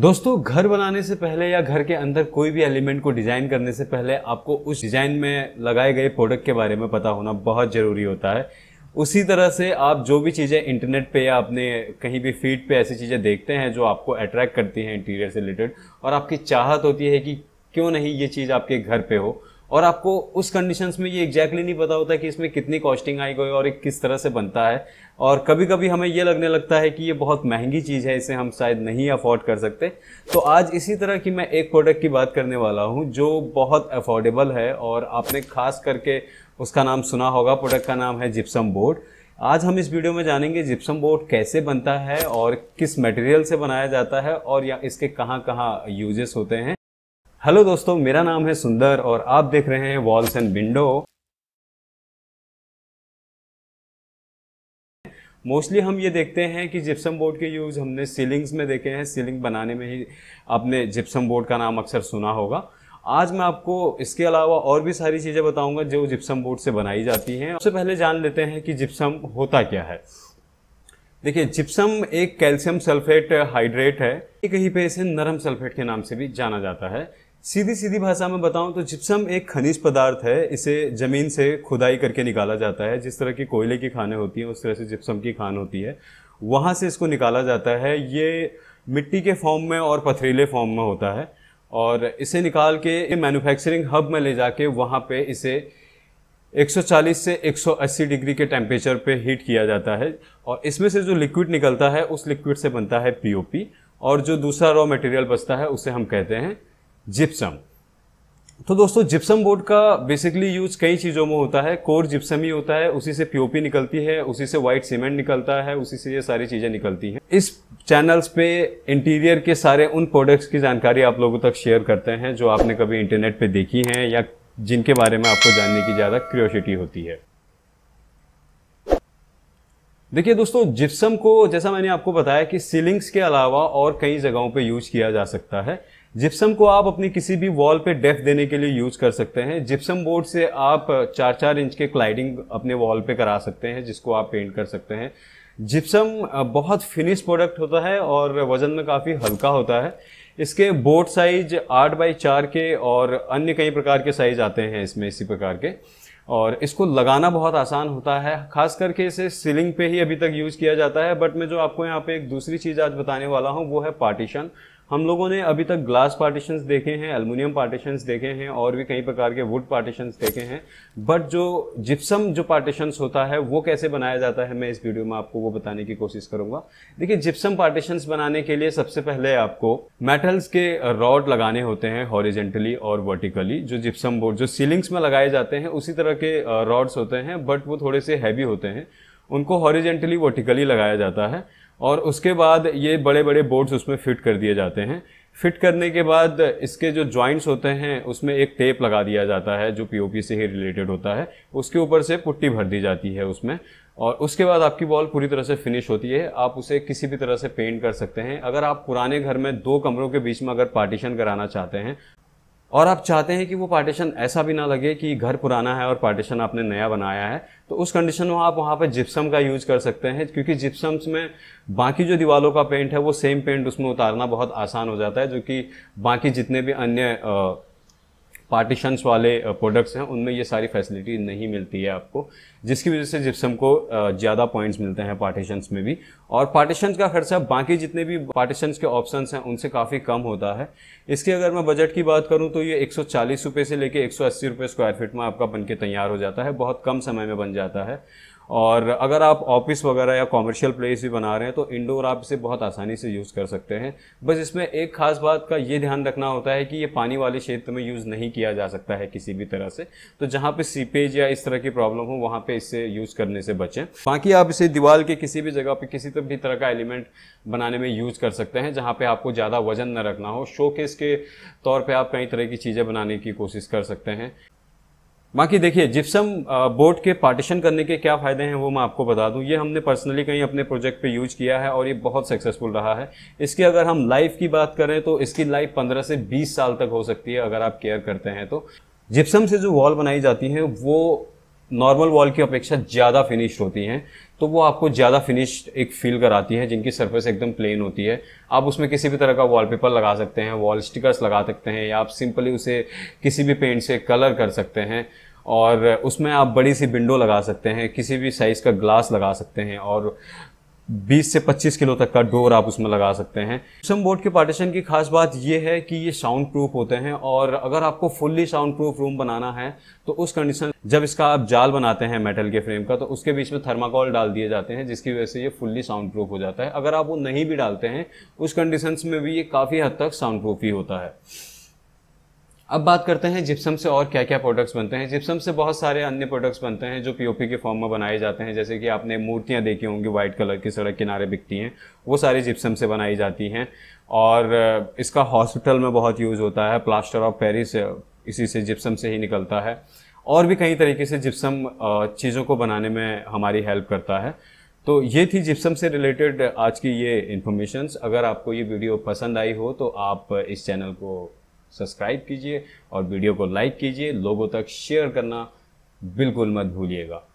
दोस्तों घर बनाने से पहले या घर के अंदर कोई भी एलिमेंट को डिज़ाइन करने से पहले आपको उस डिज़ाइन में लगाए गए प्रोडक्ट के बारे में पता होना बहुत ज़रूरी होता है उसी तरह से आप जो भी चीज़ें इंटरनेट पे या अपने कहीं भी फीड पे ऐसी चीज़ें देखते हैं जो आपको अट्रैक्ट करती हैं इंटीरियर से रिलेटेड और आपकी चाहत होती है कि क्यों नहीं ये चीज़ आपके घर पे हो और आपको उस कंडीशंस में ये एग्जैक्टली exactly नहीं पता होता कि इसमें कितनी कॉस्टिंग आई गई और किस तरह से बनता है और कभी कभी हमें ये लगने लगता है कि ये बहुत महंगी चीज़ है इसे हम शायद नहीं अफोर्ड कर सकते तो आज इसी तरह की मैं एक प्रोडक्ट की बात करने वाला हूँ जो बहुत अफोर्डेबल है और आपने खास करके उसका नाम सुना होगा प्रोडक्ट का नाम है जिप्सम बोर्ड आज हम इस वीडियो में जानेंगे जिप्सम बोर्ड कैसे बनता है और किस मटेरियल से बनाया जाता है और या इसके कहाँ कहाँ यूजेस होते हैं हेलो दोस्तों मेरा नाम है सुंदर और आप देख रहे हैं वॉल्स एंड विंडो मोस्टली हम ये देखते हैं कि जिप्सम बोर्ड के यूज़ हमने सीलिंग्स में देखे हैं सीलिंग बनाने में ही आपने जिप्सम बोर्ड का नाम अक्सर सुना होगा आज मैं आपको इसके अलावा और भी सारी चीज़ें बताऊंगा जो जिप्सम बोर्ड से बनाई जाती हैं सबसे पहले जान लेते हैं कि जिप्सम होता क्या है देखिए जिप्सम एक कैल्शियम सल्फेट हाइड्रेट है कहीं पे इसे नरम सल्फेट के नाम से भी जाना जाता है सीधी सीधी भाषा में बताऊं तो जिप्सम एक खनिज पदार्थ है इसे ज़मीन से खुदाई करके निकाला जाता है जिस तरह की कोयले की खाने होती हैं उस तरह से जिप्सम की खान होती है वहाँ से इसको निकाला जाता है ये मिट्टी के फॉर्म में और पथरीले फॉर्म में होता है और इसे निकाल के मैन्युफैक्चरिंग हब में ले जाके वहाँ पे इसे 140 से 180 डिग्री के टेम्परेचर पे हीट किया जाता है और इसमें से जो लिक्विड निकलता है उस लिक्विड से बनता है पीओपी और जो दूसरा रॉ मटेरियल बचता है उसे हम कहते हैं जिप्सम तो दोस्तों जिप्सम बोर्ड का बेसिकली यूज कई चीज़ों में होता है कोर जिप्सम ही होता है उसी से पीओपी निकलती है उसी से व्हाइट सीमेंट निकलता है उसी से ये सारी चीज़ें निकलती हैं इस चैनल्स पे इंटीरियर के सारे उन प्रोडक्ट्स की जानकारी आप लोगों तक शेयर करते हैं जो आपने कभी इंटरनेट पे देखी हैं या जिनके बारे में आपको जानने की ज़्यादा क्रियोसिटी होती है देखिए दोस्तों जिप्सम को जैसा मैंने आपको बताया कि सीलिंग्स के अलावा और कई जगहों पे यूज किया जा सकता है जिप्सम को आप अपनी किसी भी वॉल पे डेफ देने के लिए यूज़ कर सकते हैं जिप्सम बोर्ड से आप चार चार इंच के क्लाइडिंग अपने वॉल पे करा सकते हैं जिसको आप पेंट कर सकते हैं जिप्सम बहुत फिनिश प्रोडक्ट होता है और वज़न में काफ़ी हल्का होता है इसके बोर्ड साइज आठ बाई चार के और अन्य कई प्रकार के साइज आते हैं इसमें इसी प्रकार के और इसको लगाना बहुत आसान होता है खास करके इसे सीलिंग पे ही अभी तक यूज़ किया जाता है बट मैं जो आपको यहाँ पे एक दूसरी चीज़ आज बताने वाला हूँ वो है पार्टीशन हम लोगों ने अभी तक ग्लास पार्टीशंस देखे हैं एलमिनियम पार्टीशंस देखे हैं और भी कई प्रकार के वुड पार्टीशंस देखे हैं बट जो जिप्सम जो पार्टीशंस होता है वो कैसे बनाया जाता है मैं इस वीडियो में आपको वो बताने की कोशिश करूंगा देखिए जिप्सम पार्टीशंस बनाने के लिए सबसे पहले आपको मेटल्स के रॉड लगाने होते हैं हॉरिजेंटली और वर्टिकली जो जिप्सम बोर्ड जो सीलिंग्स में लगाए जाते हैं उसी तरह के रॉड्स होते हैं बट वो थोड़े से हैवी होते हैं उनको हॉरिजेंटली वर्टिकली लगाया जाता है और उसके बाद ये बड़े बड़े बोर्ड्स उसमें फिट कर दिए जाते हैं फिट करने के बाद इसके जो जॉइंट्स होते हैं उसमें एक टेप लगा दिया जाता है जो पीओपी से ही रिलेटेड होता है उसके ऊपर से पुट्टी भर दी जाती है उसमें और उसके बाद आपकी बॉल पूरी तरह से फिनिश होती है आप उसे किसी भी तरह से पेंट कर सकते हैं अगर आप पुराने घर में दो कमरों के बीच में अगर पार्टीशन कराना चाहते हैं और आप चाहते हैं कि वो पार्टीशन ऐसा भी ना लगे कि घर पुराना है और पार्टीशन आपने नया बनाया है तो उस कंडीशन में आप वहाँ पर जिप्सम का यूज़ कर सकते हैं क्योंकि जिप्सम्स में बाकी जो दीवारों का पेंट है वो सेम पेंट उसमें उतारना बहुत आसान हो जाता है जो कि बाकी जितने भी अन्य पार्टीशंस वाले प्रोडक्ट्स हैं उनमें ये सारी फैसिलिटी नहीं मिलती है आपको जिसकी वजह से जिप्सम को ज़्यादा पॉइंट्स मिलते हैं पार्टीशंस में भी और पार्टीशंस का खर्चा बाकी जितने भी पार्टीशंस के ऑप्शंस हैं उनसे काफ़ी कम होता है इसके अगर मैं बजट की बात करूँ तो ये एक सौ से लेकर एक सौ स्क्वायर फीट में आपका बन के तैयार हो जाता है बहुत कम समय में बन जाता है और अगर आप ऑफिस वगैरह या कॉमर्शियल प्लेस भी बना रहे हैं तो इंडोर आप इसे बहुत आसानी से यूज़ कर सकते हैं बस इसमें एक खास बात का ये ध्यान रखना होता है कि ये पानी वाले क्षेत्र में यूज़ नहीं किया जा सकता है किसी भी तरह से तो जहाँ पे सीपेज या इस तरह की प्रॉब्लम हो वहाँ पे इसे यूज़ करने से बचें बाकी आप इसे दीवार के किसी भी जगह पर किसी भी तरह का एलिमेंट बनाने में यूज़ कर सकते हैं जहाँ पर आपको ज़्यादा वजन न रखना हो शोकेस के तौर पर आप कई तरह की चीज़ें बनाने की कोशिश कर सकते हैं बाकी देखिए जिप्सम बोर्ड के पार्टीशन करने के क्या फ़ायदे हैं वो मैं आपको बता दूं ये हमने पर्सनली कहीं अपने प्रोजेक्ट पे यूज किया है और ये बहुत सक्सेसफुल रहा है इसकी अगर हम लाइफ की बात करें तो इसकी लाइफ 15 से 20 साल तक हो सकती है अगर आप केयर करते हैं तो जिप्सम से जो वॉल बनाई जाती है वो नॉर्मल वॉल की अपेक्षा ज़्यादा फिनिश्ड होती हैं तो वो आपको ज़्यादा फिनिश एक फील कराती है जिनकी सरफेस एकदम प्लेन होती है आप उसमें किसी भी तरह का वॉलपेपर लगा सकते हैं वॉल स्टिकर्स लगा सकते हैं या आप सिंपली उसे किसी भी पेंट से कलर कर सकते हैं और उसमें आप बड़ी सी विंडो लगा सकते हैं किसी भी साइज़ का ग्लास लगा सकते हैं और 20 से 25 किलो तक का डोर आप उसमें लगा सकते हैं सम बोर्ड के पार्टीशन की खास बात यह है कि ये साउंड प्रूफ होते हैं और अगर आपको फुल्ली साउंड प्रूफ रूम बनाना है तो उस कंडीशन जब इसका आप जाल बनाते हैं मेटल के फ्रेम का तो उसके बीच में थर्माकोल डाल दिए जाते हैं जिसकी वजह से ये फुल्ली साउंड प्रूफ हो जाता है अगर आप वो नहीं भी डालते हैं उस कंडीशन में भी ये काफ़ी हद तक साउंड प्रूफ ही होता है अब बात करते हैं जिप्सम से और क्या क्या प्रोडक्ट्स बनते हैं जिप्सम से बहुत सारे अन्य प्रोडक्ट्स बनते हैं जो पीओपी के फॉर्म में बनाए जाते हैं जैसे कि आपने मूर्तियाँ देखी होंगी व्हाइट कलर की सड़क किनारे बिकती हैं वो सारी जिप्सम से बनाई जाती हैं और इसका हॉस्पिटल में बहुत यूज़ होता है प्लास्टर ऑफ पेरिस इसी से जिप्सम से ही निकलता है और भी कई तरीके से जिप्सम चीज़ों को बनाने में हमारी हेल्प करता है तो ये थी जिप्सम से रिलेटेड आज की ये इन्फॉर्मेशंस अगर आपको ये वीडियो पसंद आई हो तो आप इस चैनल को सब्सक्राइब कीजिए और वीडियो को लाइक कीजिए लोगों तक शेयर करना बिल्कुल मत भूलिएगा